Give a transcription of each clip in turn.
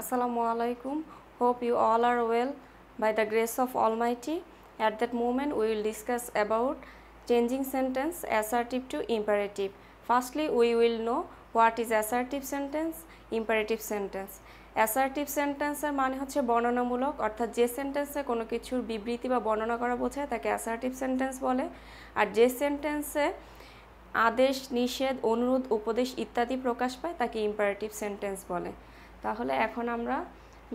আলাইকুম hope you all are well by the grace of almighty at that moment we will discuss about changing sentence assertive to imperative firstly we will know what is assertive sentence imperative sentence assertive সেন্টেন্সের মানে হচ্ছে বর্ণনামূলক অর্থাৎ যে সেন্টেন্সে কোনো কিছুর বিবৃতি বা বর্ণনা করা বোঝায় তাকে অ্যাসার্টিভ সেন্টেন্স বলে আর যে সেন্টেন্সে আদেশ নিষেধ অনুরোধ উপদেশ ইত্যাদি প্রকাশ পায় তাকে ইম্পারেটিভ সেন্টেন্স বলে তাহলে এখন আমরা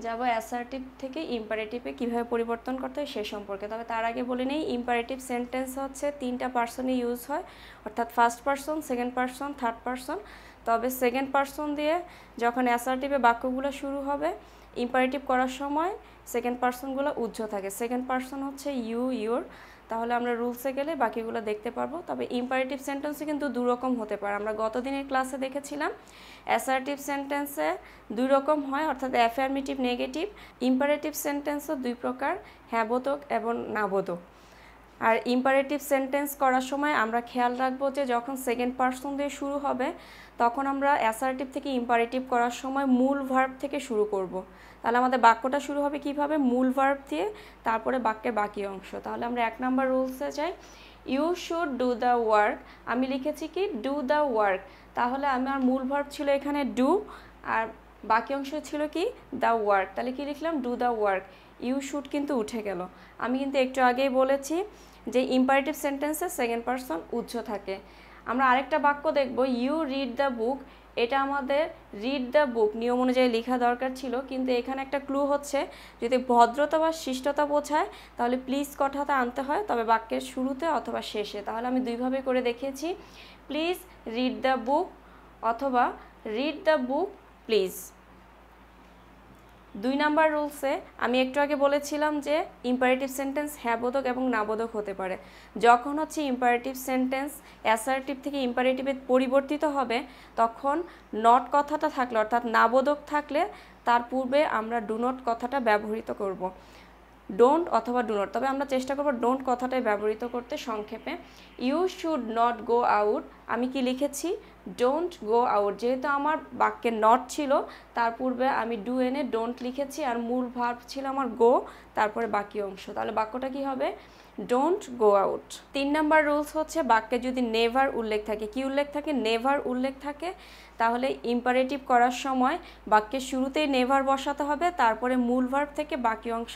যাব অ্যাসার্টিভ থেকে ইম্পারেটিভে কিভাবে পরিবর্তন করতে হয় সে সম্পর্কে তবে তার আগে বলে নেই ইম্পারেটিভ সেন্টেন্স হচ্ছে তিনটা পার্সনে ইউজ হয় অর্থাৎ first person second person third person তবে সেকেন্ড পার্সন দিয়ে যখন অ্যাসার্টিভে বাক্যগুলো শুরু হবে ইম্পারেটিভ করার সময় সেকেন্ড পার্সনগুলো উজ্জ্ব থাকে সেকেন্ড পার্সন হচ্ছে ইউ ইউর তাহলে আমরা রুলসে গেলে বাকিগুলো দেখতে পারবো তবে ইম্পারেটিভ সেন্টেন্সে কিন্তু দুরকম হতে পারে আমরা গত দিনের ক্লাসে দেখেছিলাম অ্যাসার্টিভ সেন্টেন্সে দুই রকম হয় অর্থাৎ অ্যাফার্মেটিভ নেগেটিভ ইম্পারেটিভ সেন্টেন্সও দুই প্রকার হ্যাবোধক এবং নাবোধক আর ইম্পারেটিভ সেন্টেন্স করার সময় আমরা খেয়াল রাখবো যে যখন সেকেন্ড পার্সন দিয়ে শুরু হবে তখন আমরা অ্যাসার্টিভ থেকে ইম্পারেটিভ করার সময় মূল ভার্ব থেকে শুরু করব। তাহলে আমাদের বাক্যটা শুরু হবে কিভাবে মূল ভার্ব দিয়ে তারপরে বাক্যের বাকি অংশ তাহলে আমরা এক নাম্বার রুলসে যাই you should do the work আমি লিখেছি কি ডু দ্য ওয়ার্ক তাহলে আমার মূল ভার্ব ছিল এখানে ডু আর বাকি অংশ ছিল কি দ্য ওয়ার্ক তাহলে কি লিখলাম do the work you should কিন্তু উঠে গেল আমি কিন্তু একটু আগেই বলেছি যে ইম্পারেটিভ সেন্টেন্সে সেকেন্ড পারসন উচ্চ থাকে আমরা আরেকটা বাক্য দেখব ইউ রিড দ্য বুক এটা আমাদের রিড দ্য বুক নিয়ম অনুযায়ী লেখা দরকার ছিল কিন্তু এখানে একটা ক্লু হচ্ছে যদি ভদ্রতা বা শিষ্টতা বোঝায় তাহলে প্লিজ কথাটা আনতে হয় তবে বাক্যের শুরুতে অথবা শেষে তাহলে আমি দুইভাবে করে দেখিয়েছি প্লিজ রিড দ্য বুক অথবা রিড দ্য বুক প্লিজ দুই নাম্বার রুলসে আমি একটু আগে বলেছিলাম যে ইম্পারেটিভ সেন্টেন্স হ্যাবোধক এবং নাবোধক হতে পারে যখন হচ্ছে ইম্পারেটিভ সেন্টেন্স অ্যাসার্টিভ থেকে ইম্পারেটিভে পরিবর্তিত হবে তখন নট কথাটা থাকলে অর্থাৎ নাবোধক থাকলে তার পূর্বে আমরা ডু নট কথাটা ব্যবহৃত করব। ডোন্ট অথবা ডু নট তবে আমরা চেষ্টা করব ডোন্ট কথাটাই ব্যবহৃত করতে সংক্ষেপে you should not go out আমি কি লিখেছি ডোন্ট গো আউট যেহেতু আমার বাক্যে নট ছিল তার পূর্বে আমি ডু এনে ডোন্ট লিখেছি আর মূল ভার্ব ছিল আমার গো তারপরে বাকি অংশ তাহলে বাক্যটা কি হবে ডোন্ট গো আউট তিন নাম্বার রুলস হচ্ছে বাক্যে যদি নেভার উল্লেখ থাকে কি উল্লেখ থাকে নেভার উল্লেখ থাকে তাহলে ইম্পারেটিভ করার সময় বাক্যে শুরুতেই নেভার বসাতে হবে তারপরে মূল ভার্ব থেকে বাকি অংশ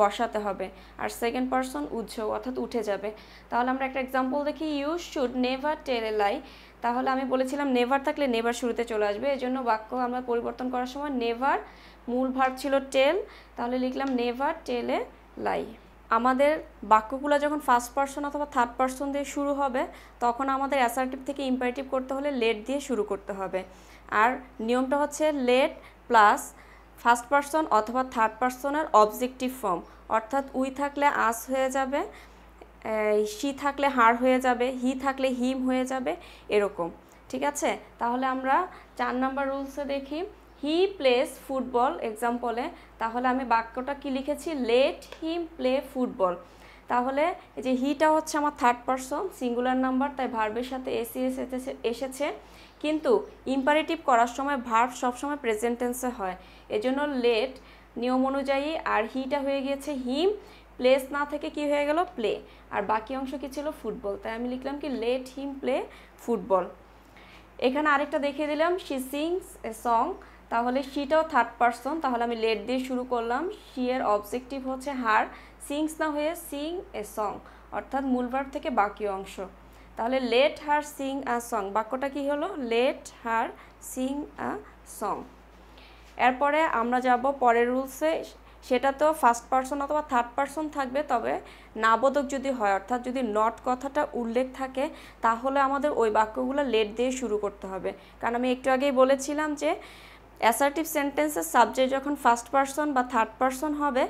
বসাতে হবে আর সেকেন্ড পারসন উজ্জ অর্থাৎ উঠে যাবে তাহলে আমরা একটা এক্সাম্পল দেখি you should never tell a lie তাহলে আমি বলেছিলাম নেভার থাকলে নেভার শুরুতে চলে আসবে এই জন্য বাক্য আমরা পরিবর্তন করার সময় নেভার মূল ভার ছিল টেল তাহলে লিখলাম নেভার টেলে লাই আমাদের বাক্যগুলো যখন ফার্স্ট পার্সন অথবা থার্ড পার্সন দিয়ে শুরু হবে তখন আমাদের অ্যাসার্টিভ থেকে ইম্পারেটিভ করতে হলে লেট দিয়ে শুরু করতে হবে আর নিয়মটা হচ্ছে লেট প্লাস ফার্স্ট পার্সন অথবা থার্ড পার্সনের অবজেক্টিভ ফর্ম অর্থাৎ উই থাকলে আস হয়ে যাবে সি থাকলে হার হয়ে যাবে হি থাকলে হিম হয়ে যাবে এরকম ঠিক আছে তাহলে আমরা চার নাম্বার রুলসে দেখি হি প্লেস ফুটবল এক্সাম্পলে তাহলে আমি বাক্যটা কি লিখেছি লেট হিম প্লে ফুটবল তাহলে এই যে হিটা হচ্ছে আমার থার্ড পারসন সিঙ্গুলার নাম্বার তাই ভার্বের সাথে e, এসি এসেছে কিন্তু ইম্পারেটিভ করার সময় ভার্ব সবসময় প্রেজেন্টেন্সে হয় এজন্য লেট নিয়ম অনুযায়ী আর হিটা হয়ে গিয়েছে হিম প্লেস না থেকে কি হয়ে গেল প্লে আর বাকি অংশ কি ছিল ফুটবল তাই আমি লিখলাম কি লেট হিম প্লে ফুটবল এখানে আরেকটা দেখিয়ে দিলাম শি সিংস এ সং তাহলে শিটাও থার্ড পারসন তাহলে আমি লেট দিয়ে শুরু করলাম শি এর অবজেক্টিভ হচ্ছে হার সিংস না হয়ে সিং এ সং অর্থাৎ মূল থেকে বাকি অংশ তাহলে let her sing a song বাক্যটা কি হলো let her sing a song এরপরে আমরা যাব পরের রুলসে সেটা তো ফার্স্ট পার্সন অথবা থার্ড পার্সন থাকবে তবে নাবোধক যদি হয় অর্থাৎ যদি নট কথাটা উল্লেখ থাকে তাহলে আমাদের ওই বাক্যগুলো লেট দিয়ে শুরু করতে হবে কারণ আমি একটু আগেই বলেছিলাম যে অ্যাসার্টিভ সেন্টেন্সের সাবজেক্ট যখন ফার্স্ট পার্সন বা থার্ড পার্সন হবে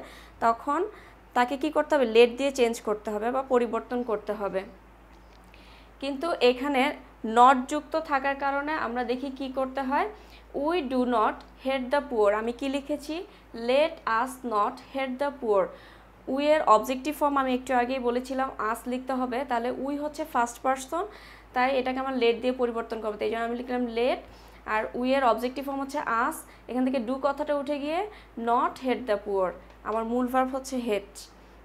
তখন তাকে কি করতে হবে লেট দিয়ে চেঞ্জ করতে হবে বা পরিবর্তন করতে হবে কিন্তু এখানে নট যুক্ত থাকার কারণে আমরা দেখি কি করতে হয় we do not heed the poor আমি কি লিখেছি let us not heed the poor উইয়ের অবজেক্টিভ ফর্ম আমি একটু আগেই বলেছিলাম আস লিখতে হবে তাহলে উই হচ্ছে ফার্স্ট পার্সন তাই এটাকে আমার লেট দিয়ে পরিবর্তন করবো তাই জন্য আমি লিখলাম লেট আর উইয়ের অবজেক্টিভ ফর্ম হচ্ছে আস এখান থেকে ডু কথাটা উঠে গিয়ে নট হেড দ্য পুয়ার আমার মূল ভার্ব হচ্ছে হেড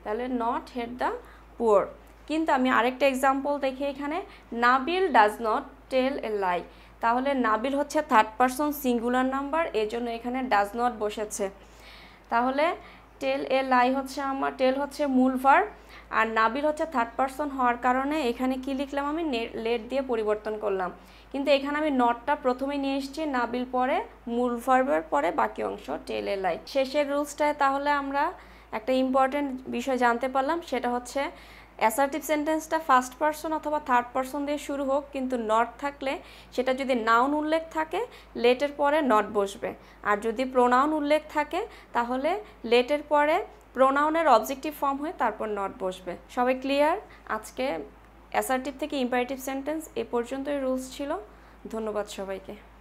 তাহলে নট হেড দ্য পুয়ার কিন্তু আমি আরেকটা এক্সাম্পল দেখি এখানে Nabil does not tell a lie তাহলে নাবিল হচ্ছে থার্ড পারসন সিঙ্গুলার নাম্বার এই জন্য এখানে ডাজ নট বসেছে তাহলে টেল এ লাই হচ্ছে আমার টেল হচ্ছে মূল ভার আর নাবিল হচ্ছে থার্ড পারসন হওয়ার কারণে এখানে কি লিখলাম আমি লেট দিয়ে পরিবর্তন করলাম কিন্তু এখানে আমি নটটা প্রথমে নিয়ে এসেছি নাবিল পরে মূল ভার্বের পরে বাকি অংশ টেল এ লাই শেষের রুলসটায় তাহলে আমরা একটা ইম্পর্টেন্ট বিষয় জানতে পারলাম সেটা হচ্ছে অ্যাসার্টিভ সেন্টেন্সটা ফার্স্ট পারসন অথবা থার্ড পারসন দিয়ে শুরু হোক কিন্তু নট থাকলে সেটা যদি নাউন উল্লেখ থাকে লেটের পরে নট বসবে আর যদি প্রোনাউন উল্লেখ থাকে তাহলে লেটের পরে প্রোনাউনের অবজেক্টিভ ফর্ম হয়ে তারপর নট বসবে সবাই ক্লিয়ার আজকে অ্যাসার্টিভ থেকে ইম্পারেটিভ সেন্টেন্স এ পর্যন্তই রুলস ছিল ধন্যবাদ সবাইকে